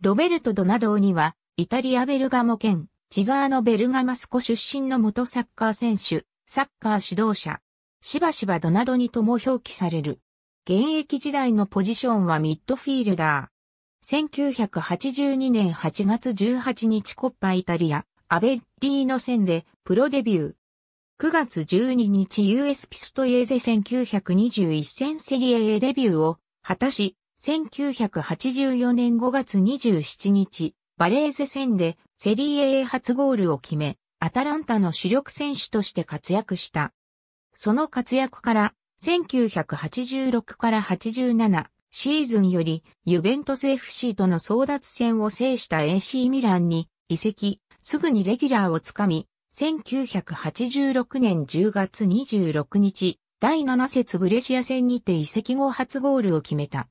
ロベルト・ドナドーには、イタリア・ベルガモ県、チザーノ・ベルガマスコ出身の元サッカー選手、サッカー指導者、しばしばドナドニとも表記される。現役時代のポジションはミッドフィールダー。1982年8月18日コッパイタリア、アベッリーノ戦でプロデビュー。9月12日 US ピストイエゼ1921戦セリエ A デビューを果たし、1984年5月27日、バレーゼ戦でセリエ A 初ゴールを決め、アタランタの主力選手として活躍した。その活躍から、1986から87シーズンよりユベントス FC との争奪戦を制した AC ミランに移籍、すぐにレギュラーをつかみ、1986年10月26日、第7節ブレシア戦にて移籍後初ゴールを決めた。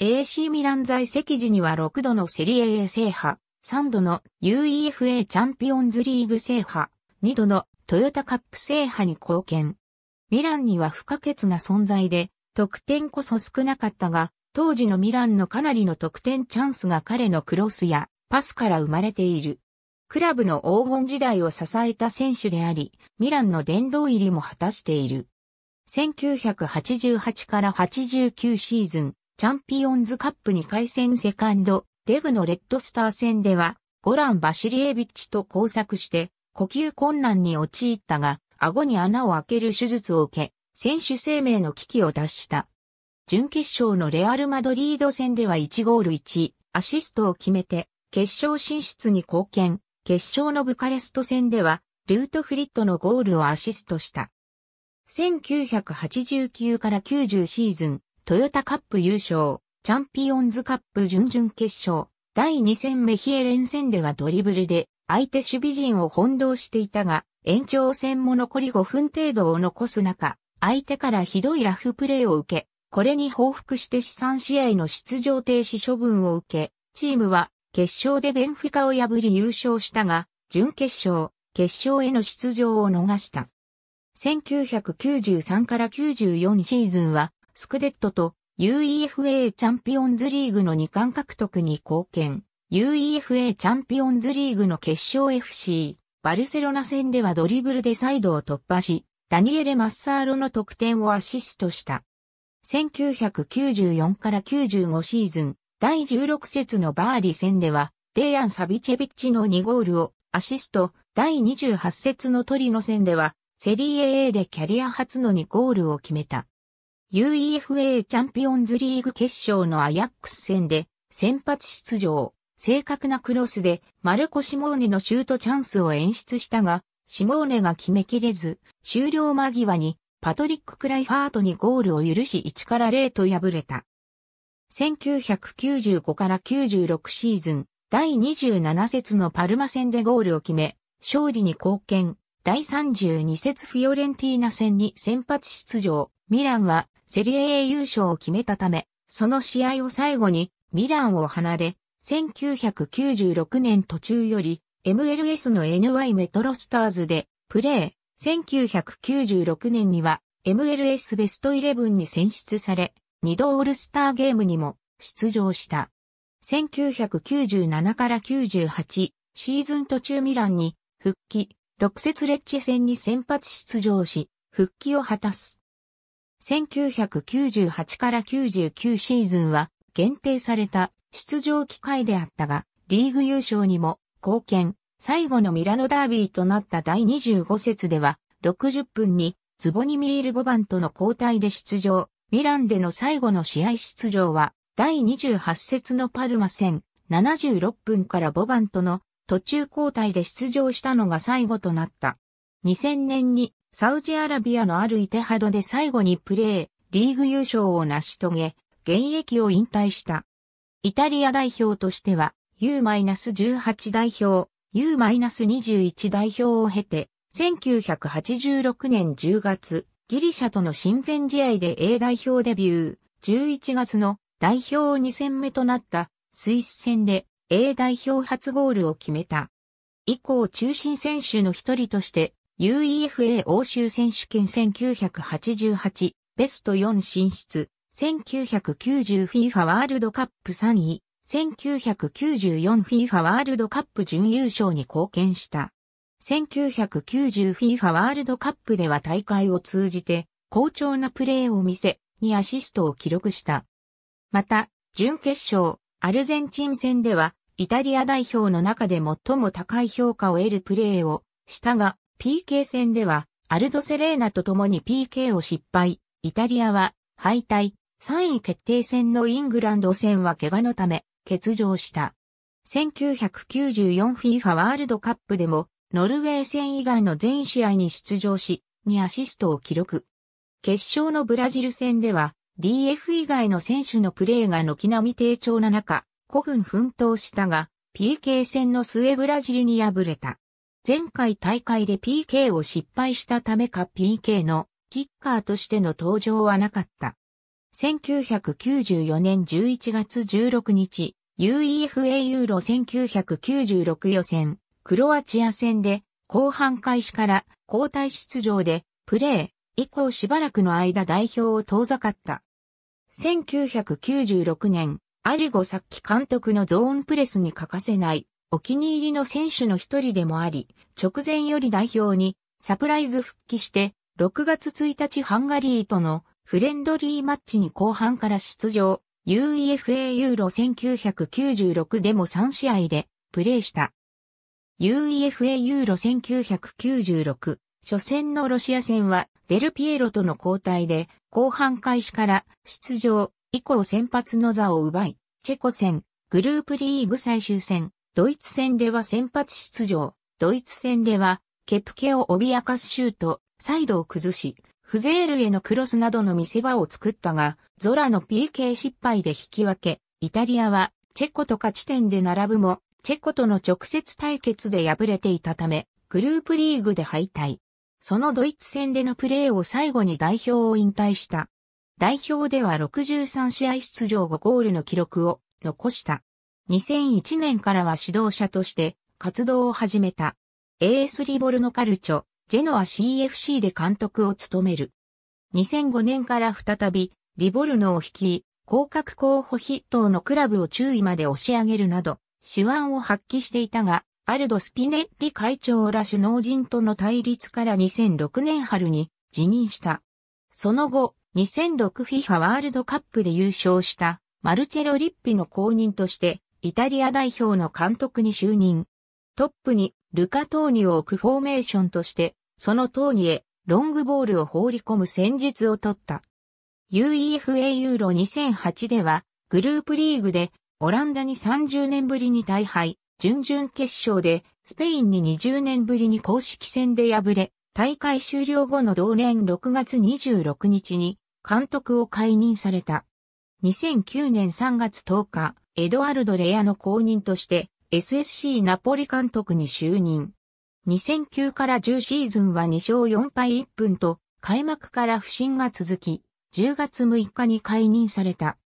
AC ミラン在籍時には6度のセリエ A 制覇、3度の UEFA チャンピオンズリーグ制覇、2度のトヨタカップ制覇に貢献。ミランには不可欠な存在で、得点こそ少なかったが、当時のミランのかなりの得点チャンスが彼のクロスやパスから生まれている。クラブの黄金時代を支えた選手であり、ミランの殿堂入りも果たしている。1988から89シーズン、チャンピオンズカップ2回戦セカンド、レグのレッドスター戦では、ゴラン・バシリエビッチと交錯して、呼吸困難に陥ったが、顎に穴を開ける手術を受け、選手生命の危機を脱した。準決勝のレアル・マドリード戦では1ゴール1、アシストを決めて、決勝進出に貢献。決勝のブカレスト戦では、ルートフリットのゴールをアシストした。1989から90シーズン、トヨタカップ優勝、チャンピオンズカップ準々決勝、第2戦メヒエレン戦ではドリブルで相手守備陣を翻弄していたが、延長戦も残り5分程度を残す中、相手からひどいラフプレーを受け、これに報復して算試合の出場停止処分を受け、チームは決勝でベンフィカを破り優勝したが、準決勝、決勝への出場を逃した。1993から94シーズンはスクデットと UEFA チャンピオンズリーグの2冠獲得に貢献。UEFA チャンピオンズリーグの決勝 FC、バルセロナ戦ではドリブルでサイドを突破し、ダニエレ・マッサーロの得点をアシストした。1994から95シーズン、第16節のバーリ戦では、デイアン・サビチェビッチの2ゴールをアシスト、第28節のトリノ戦では、セリエ A でキャリア初の2ゴールを決めた。UEFA チャンピオンズリーグ決勝のアヤックス戦で先発出場、正確なクロスでマルコ・シモーネのシュートチャンスを演出したが、シモーネが決めきれず、終了間際にパトリック・クライファートにゴールを許し1から0と敗れた。1995から96シーズン、第27節のパルマ戦でゴールを決め、勝利に貢献、第32節フィオレンティーナ戦に先発出場、ミランはセリエ A 優勝を決めたため、その試合を最後にミランを離れ、1996年途中より MLS の NY メトロスターズでプレー、1996年には MLS ベストイレブンに選出され、二度オールスターゲームにも出場した。1997から98シーズン途中ミランに復帰、6節レッチェ戦に先発出場し、復帰を果たす。1998から99シーズンは限定された出場機会であったが、リーグ優勝にも貢献、最後のミラノダービーとなった第25節では、60分にズボニミール・ボバンとの交代で出場、ミランでの最後の試合出場は、第28節のパルマ戦、76分からボバンとの途中交代で出場したのが最後となった。2000年にサウジアラビアのあるイテハドで最後にプレー、リーグ優勝を成し遂げ、現役を引退した。イタリア代表としては、U-18 代表、U-21 代表を経て、1986年10月、ギリシャとの親善試合で A 代表デビュー、11月の代表2戦目となったスイス戦で A 代表初ゴールを決めた。以降中心選手の一人として UEFA 欧州選手権1988ベスト4進出 1990FIFA ワールドカップ3位 1994FIFA ワールドカップ準優勝に貢献した。1990FIFA ワールドカップでは大会を通じて好調なプレーを見せ、にアシストを記録した。また、準決勝、アルゼンチン戦では、イタリア代表の中で最も高い評価を得るプレーをしたが、PK 戦では、アルドセレーナと共に PK を失敗、イタリアは敗退、3位決定戦のイングランド戦は怪我のため、欠場した。1994FIFA ワールドカップでも、ノルウェー戦以外の全試合に出場し、2アシストを記録。決勝のブラジル戦では、DF 以外の選手のプレーが軒並み低調な中、古墳奮闘したが、PK 戦の末ブラジルに敗れた。前回大会で PK を失敗したためか PK のキッカーとしての登場はなかった。1994年11月16日、UEFA ユーロ1996予選、クロアチア戦で、後半開始から交代出場で、プレー、以降しばらくの間代表を遠ざかった。1996年、アリゴサッキ監督のゾーンプレスに欠かせないお気に入りの選手の一人でもあり、直前より代表にサプライズ復帰して、6月1日ハンガリーとのフレンドリーマッチに後半から出場、UEFA ユーロ1996でも3試合でプレーした。UEFA ユーロ1996初戦のロシア戦はデルピエロとの交代で後半開始から出場以降先発の座を奪い、チェコ戦、グループリーグ最終戦、ドイツ戦では先発出場、ドイツ戦では、ケプケを脅かすシュート、サイドを崩し、フゼールへのクロスなどの見せ場を作ったが、ゾラの PK 失敗で引き分け、イタリアはチェコと勝ち点で並ぶも、チェコとの直接対決で敗れていたため、グループリーグで敗退。そのドイツ戦でのプレーを最後に代表を引退した。代表では63試合出場5ゴールの記録を残した。2001年からは指導者として活動を始めた。AS リボルノカルチョ、ジェノア CFC で監督を務める。2005年から再び、リボルノを率い、広角候補筆頭のクラブを注意まで押し上げるなど、手腕を発揮していたが、アルド・スピネッリ会長ら首脳陣との対立から2006年春に辞任した。その後、2006 FIFA ワールドカップで優勝したマルチェロ・リッピの公認としてイタリア代表の監督に就任。トップにルカ・トーニを置くフォーメーションとして、そのトーニへロングボールを放り込む戦術を取った。UEFA ユーロ2008では、グループリーグでオランダに30年ぶりに大敗、準々決勝でスペインに20年ぶりに公式戦で敗れ、大会終了後の同年6月26日に監督を解任された。2009年3月10日、エドアルド・レアの後任として SSC ナポリ監督に就任。2009から10シーズンは2勝4敗1分と開幕から不振が続き、10月6日に解任された。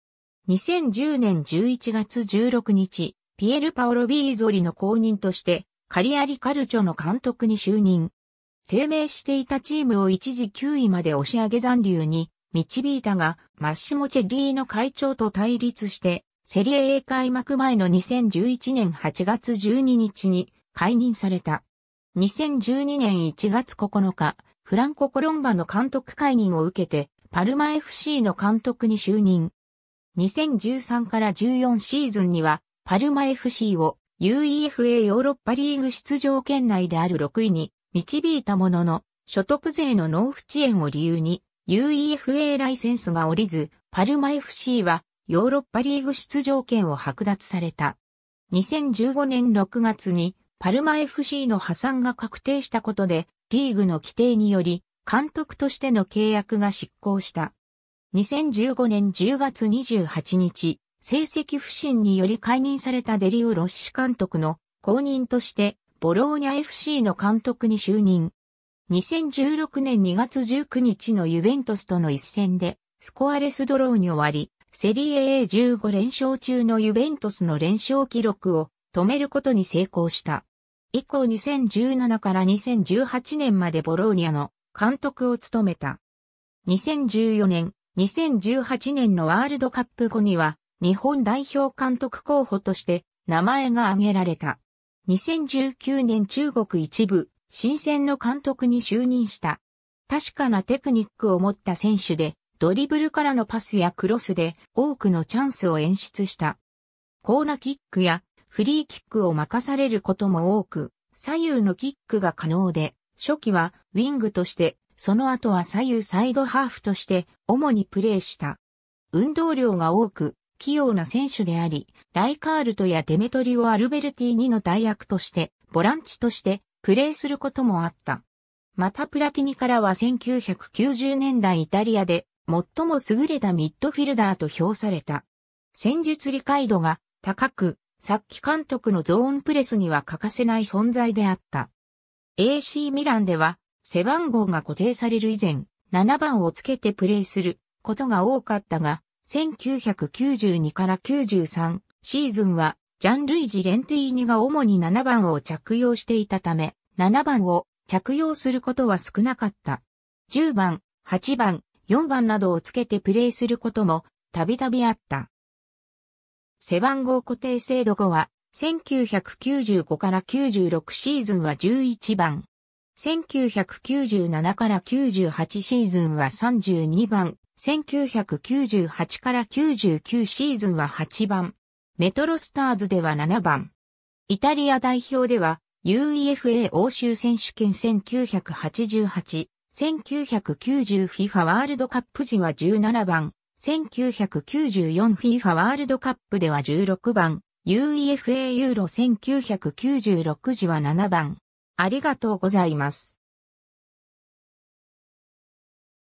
2010年11月16日、ピエル・パオロ・ビーゾリの後任としてカリアリ・カルチョの監督に就任。低迷していたチームを一時9位まで押し上げ残留に導いたが、マッシモ・チェリーの会長と対立してセリエ A 開幕前の2011年8月12日に解任された。2012年1月9日、フランコ・コロンバの監督解任を受けて、パルマ FC の監督に就任。2013から14シーズンには、パルマ FC を UEFA ヨーロッパリーグ出場圏内である6位に導いたものの、所得税の納付遅延を理由に、UEFA ライセンスが降りず、パルマ FC はヨーロッパリーグ出場権を剥奪された。2015年6月にパルマ FC の破産が確定したことで、リーグの規定により、監督としての契約が執行した。2015年10月28日、成績不振により解任されたデリオ・ロッシ監督の後任として、ボローニャ FC の監督に就任。2016年2月19日のユベントスとの一戦で、スコアレスドローに終わり、セリエ A15 連勝中のユベントスの連勝記録を止めることに成功した。以降2017から2018年までボローニャの監督を務めた。2014年、2018年のワールドカップ後には日本代表監督候補として名前が挙げられた。2019年中国一部、新鮮の監督に就任した。確かなテクニックを持った選手で、ドリブルからのパスやクロスで多くのチャンスを演出した。コーナーキックやフリーキックを任されることも多く、左右のキックが可能で、初期はウィングとして、その後は左右サイドハーフとして主にプレーした。運動量が多く、器用な選手であり、ライカールトやデメトリオ・アルベルティニの代役として、ボランチとしてプレーすることもあった。またプラティニからは1990年代イタリアで最も優れたミッドフィルダーと評された。戦術理解度が高く、さっき監督のゾーンプレスには欠かせない存在であった。AC ミランでは背番号が固定される以前、7番をつけてプレーすることが多かったが、1992から93シーズンはジャンルイジ・レンティーニが主に7番を着用していたため、7番を着用することは少なかった。10番、8番、4番などをつけてプレイすることもたびたびあった。背番号固定制度後は、1995から96シーズンは11番。1997から98シーズンは32番。1998から99シーズンは8番。メトロスターズでは7番。イタリア代表では UEFA 欧州選手権1988、1990FIFA ワールドカップ時は17番、1994FIFA ワールドカップでは16番、UEFA ユーロ1996時は7番。ありがとうございます。